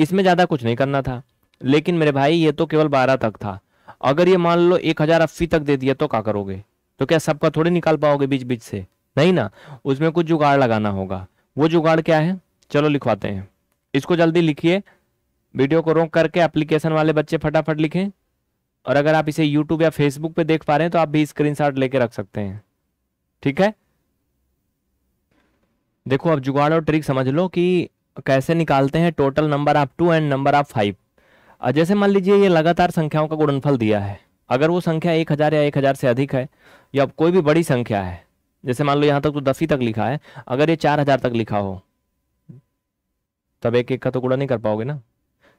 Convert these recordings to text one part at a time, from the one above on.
इसमें ज़्यादा कुछ नहीं करना था लेकिन मेरे भाई ये तो केवल बारह तक था अगर ये मान लो एक हज़ार अस्सी तक दे दिया तो क्या करोगे तो क्या सबका थोड़ी निकाल पाओगे बीच बीच से नहीं ना उसमें कुछ जुगाड़ लगाना होगा वो जुगाड़ क्या है चलो लिखवाते हैं इसको जल्दी लिखिए वीडियो को रोक करके एप्लीकेशन वाले बच्चे फटाफट लिखें और अगर आप इसे यूट्यूब या फेसबुक पे देख पा रहे हैं तो आप भी शॉट लेके रख सकते हैं ठीक है देखो अब जुगाड़ और ट्रिक समझ लो कि कैसे निकालते हैं total number of two and number of five जैसे मान लीजिए ये लगातार संख्याओं का गुणनफल दिया है अगर वो संख्या एक हज़ार या एक हज़ार से अधिक है या कोई भी बड़ी संख्या है जैसे मान लो यहाँ तक तो दस ही तक लिखा है अगर ये चार हज़ार तक लिखा हो तब एक एक का तो गुणा नहीं कर पाओगे ना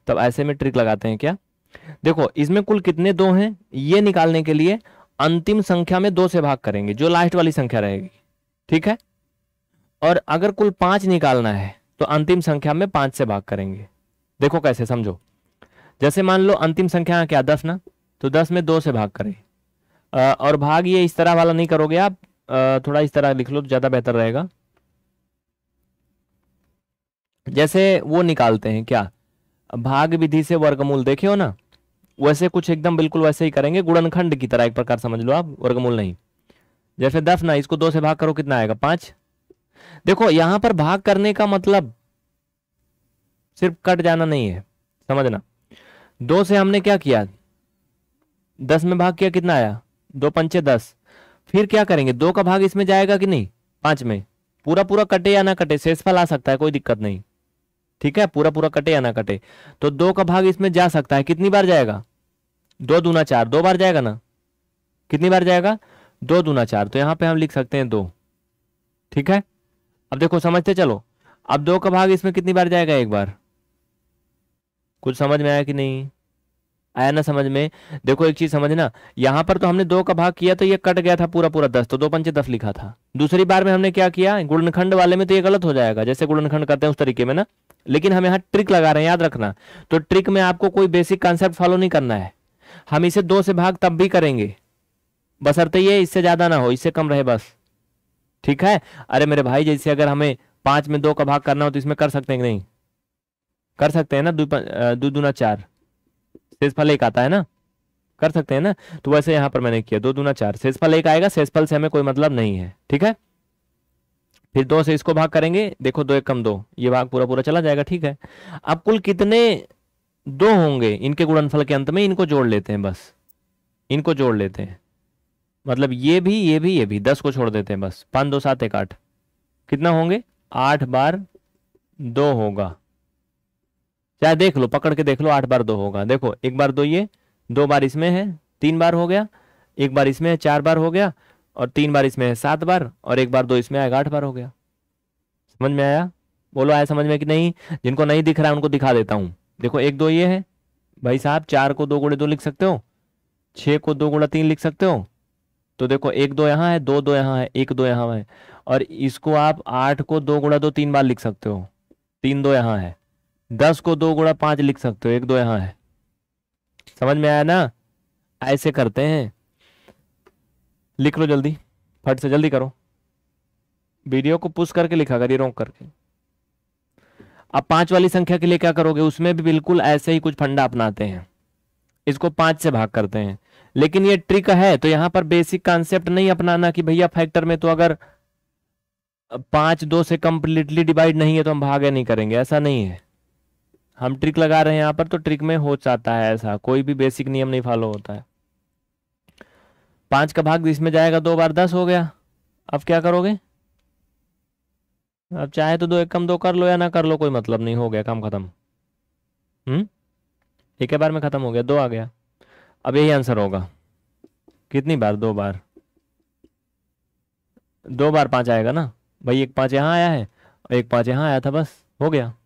तब ऐसे में ट्रिक लगाते हैं क्या देखो इसमें कुल कितने दो हैं ये निकालने के लिए अंतिम संख्या में दो से भाग करेंगे जो लास्ट वाली संख्या रहेगी ठीक है और अगर कुल पाँच निकालना है तो अंतिम संख्या में पांच से भाग करेंगे देखो कैसे समझो जैसे मान लो अंतिम संख्या क्या दस ना तो दस में दो से भाग करें और भाग ये इस तरह वाला नहीं करोगे आप थोड़ा इस तरह लिख लो तो ज़्यादा बेहतर रहेगा जैसे वो निकालते हैं क्या भाग विधि से वर्गमूल देखे हो ना वैसे कुछ एकदम बिल्कुल वैसे ही करेंगे गुणनखंड की तरह एक प्रकार समझ लो आप वर्गमूल नहीं जैसे दस ना इसको दो से भाग करो कितना आएगा पांच देखो यहां पर भाग करने का मतलब सिर्फ कट जाना नहीं है समझना दो से हमने क्या किया दस में भाग किया कितना आया दो पंचे दस फिर क्या करेंगे दो का भाग इसमें जाएगा कि नहीं पांच में पूरा पूरा कटे या ना कटे शेषफल आ सकता है कोई दिक्कत नहीं ठीक है पूरा पूरा कटे या ना कटे तो दो का भाग इसमें जा सकता है कितनी बार जाएगा दो दूना चार दो बार जाएगा ना कितनी बार जाएगा दो दूना चार तो यहां पे हम लिख सकते हैं दो ठीक है अब देखो समझते चलो अब दो का भाग इसमें कितनी बार जाएगा एक बार कुछ समझ में आया कि नहीं आया ना समझ में देखो एक चीज समझना यहां पर तो हमने दो का भाग किया तो ये कट गया था पूरा पूरा दस तो दो पंचे दस लिखा था दूसरी बार में हमने क्या किया गुणनखंड वाले में तो ये गलत हो जाएगा जैसे गुणनखंड करते हैं उस तरीके में ना लेकिन हम यहाँ ट्रिक लगा रहे हैं याद रखना तो ट्रिक में आपको कोई बेसिक कॉन्सेप्ट फॉलो नहीं करना है हम इसे दो से भाग तब भी करेंगे बसरते ये इससे ज्यादा ना हो इससे कम रहे बस ठीक है अरे मेरे भाई जैसे अगर हमें पांच में दो का भाग करना हो तो इसमें कर सकते हैं नहीं कर सकते हैं ना दो दूना चार शेषफल एक आता है ना कर सकते हैं ना तो वैसे यहां पर मैंने किया दो दूना चार शेषफल एक आएगा शेषफल से हमें कोई मतलब नहीं है ठीक है फिर दो से इसको भाग करेंगे देखो दो एक कम दो ये भाग पूरा पूरा चला जाएगा ठीक है अब कुल कितने दो होंगे इनके गुणनफल के अंत में इनको जोड़ लेते हैं बस इनको जोड़ लेते हैं मतलब ये भी ये भी ये भी दस को छोड़ देते हैं बस पाँच दो सात एक आठ कितना होंगे आठ बार दो होगा चाहे देख लो पकड़ के देख लो आठ बार दो होगा देखो एक बार दो ये दो बार इसमें है तीन बार हो गया एक बार इसमें है चार बार हो गया और तीन बार इसमें है सात बार और एक बार दो इसमें आएगा आठ बार हो गया समझ में आया बोलो आया समझ में कि नहीं जिनको नहीं दिख रहा है उनको दिखा देता हूँ देखो एक दो ये है भाई साहब चार को दो गुड़े दो लिख सकते हो छः को दो गुड़ा तीन लिख सकते हो तो देखो एक दो यहाँ है दो दो यहाँ है एक दो यहाँ है और इसको आप आठ को दो गुड़ा दो तीन बार लिख सकते हो तीन दो यहाँ है दस को दो गुड़ा पांच लिख सकते हो एक दो यहाँ है समझ में आया ना ऐसे करते हैं लिख लो जल्दी फट से जल्दी करो वीडियो को पुश करके लिखा करिए रोक करके अब पांच वाली संख्या के लिए क्या करोगे उसमें भी बिल्कुल ऐसे ही कुछ फंडा अपनाते हैं इसको पांच से भाग करते हैं लेकिन ये ट्रिक है तो यहां पर बेसिक कॉन्सेप्ट नहीं अपनाना कि भैया फैक्टर में तो अगर पांच दो से कंप्लीटली डिवाइड नहीं है तो हम भागे नहीं करेंगे ऐसा नहीं है हम ट्रिक लगा रहे हैं यहां पर तो ट्रिक में हो जाता है ऐसा कोई भी बेसिक नियम नहीं फॉलो होता है पांच का भाग इसमें जाएगा दो बार दस हो गया अब क्या करोगे अब चाहे तो दो एक कम दो कर लो या ना कर लो कोई मतलब नहीं हो गया काम खत्म हम्म एक बार में ख़त्म हो गया दो आ गया अब यही आंसर होगा कितनी बार दो बार दो बार पांच आएगा ना भाई एक पांच यहाँ आया है और एक पांच यहाँ आया था बस हो गया